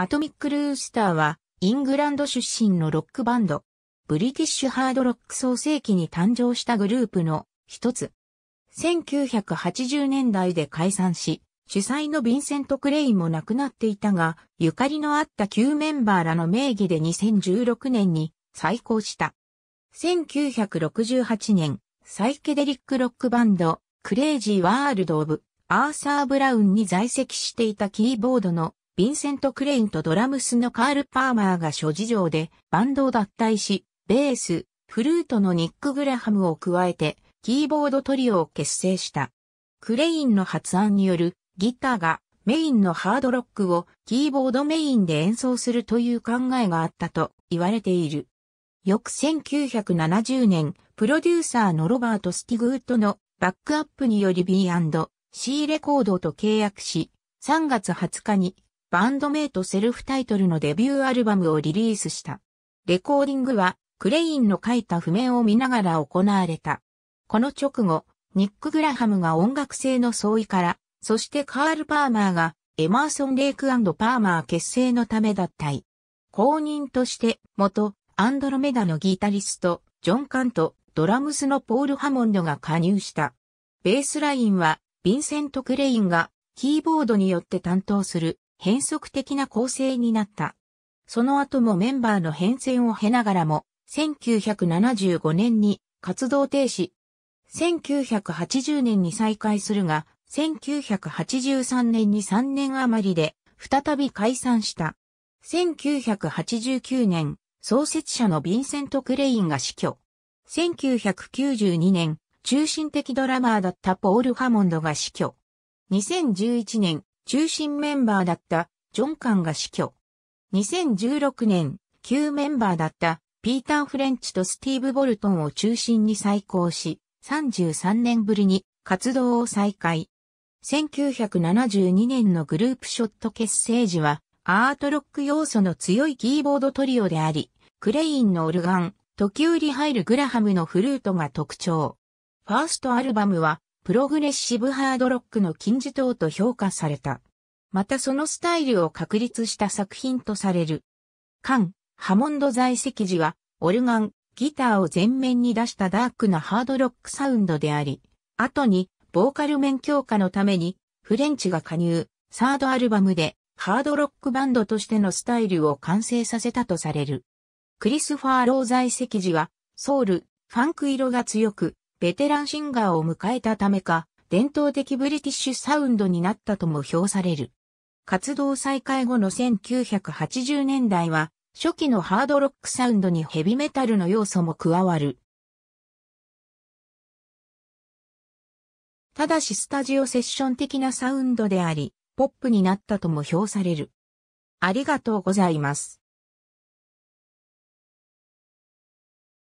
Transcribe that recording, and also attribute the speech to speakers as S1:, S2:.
S1: アトミック・ルースターは、イングランド出身のロックバン
S2: ド、ブリティッシュハードロック創世期に誕生したグループの一つ。1980年代で解散し、主催のヴィンセント・クレインも亡くなっていたが、ゆかりのあった旧メンバーらの名義で2016年に再興した。1968年、サイケデリックロックバンド、クレイジー・ワールド・オブ・アーサー・ブラウンに在籍していたキーボードのヴィンセント・クレインとドラムスのカール・パーマーが諸事情でバンドを脱退し、ベース、フルートのニック・グラハムを加えて、キーボードトリオを結成した。クレインの発案によるギターがメインのハードロックをキーボードメインで演奏するという考えがあったと言われている。翌1970年、プロデューサーのロバート・スティグウッドのバックアップにより B&C レコードと契約し、3月20日にバンドメイトセルフタイトルのデビューアルバムをリリースした。レコーディングは、クレインの書いた譜面を見ながら行われた。この直後、ニック・グラハムが音楽性の相違から、そしてカール・パーマーが、エマーソン・レイクパーマー結成のため脱退。公認として、元、アンドロメダのギタリスト、ジョン・カント、ドラムスのポール・ハモンドが加入した。ベースラインは、ヴィンセント・クレインが、キーボードによって担当する、変則的な構成になった。その後もメンバーの変遷を経ながらも、1975年に活動停止。1980年に再開するが、1983年に3年余りで再び解散した。1989年、創設者のヴィンセント・クレインが死去。1992年、中心的ドラマーだったポール・ハモンドが死去。2011年、中心メンバーだったジョンカンが死去。2016年、旧メンバーだったピーター・フレンチとスティーブ・ボルトンを中心に再興し、33年ぶりに活動を再開。1972年のグループショット結成時は、アートロック要素の強いキーボードトリオであり、クレインのオルガン、時折入るグラハムのフルートが特徴。ファーストアルバムはプログレッシブハードロックの金字塔と評価された。またそのスタイルを確立した作品とされる。カン、ハモンド在籍時は、オルガン、ギターを前面に出したダークなハードロックサウンドであり、後に、ボーカル面強化のために、フレンチが加入、サードアルバムで、ハードロックバンドとしてのスタイルを完成させたとされる。クリスファー・ロー在籍時は、ソウル、ファンク色が強く、ベテランシンガーを迎えたためか、伝統的ブリティッシュサウンドになったとも評される。活動再開後の1980年代は、初期のハードロックサウンドにヘ
S1: ビメタルの要素も加わる。ただしスタジオセッション的なサウンドであり、ポップになったとも評される。ありがとうございます。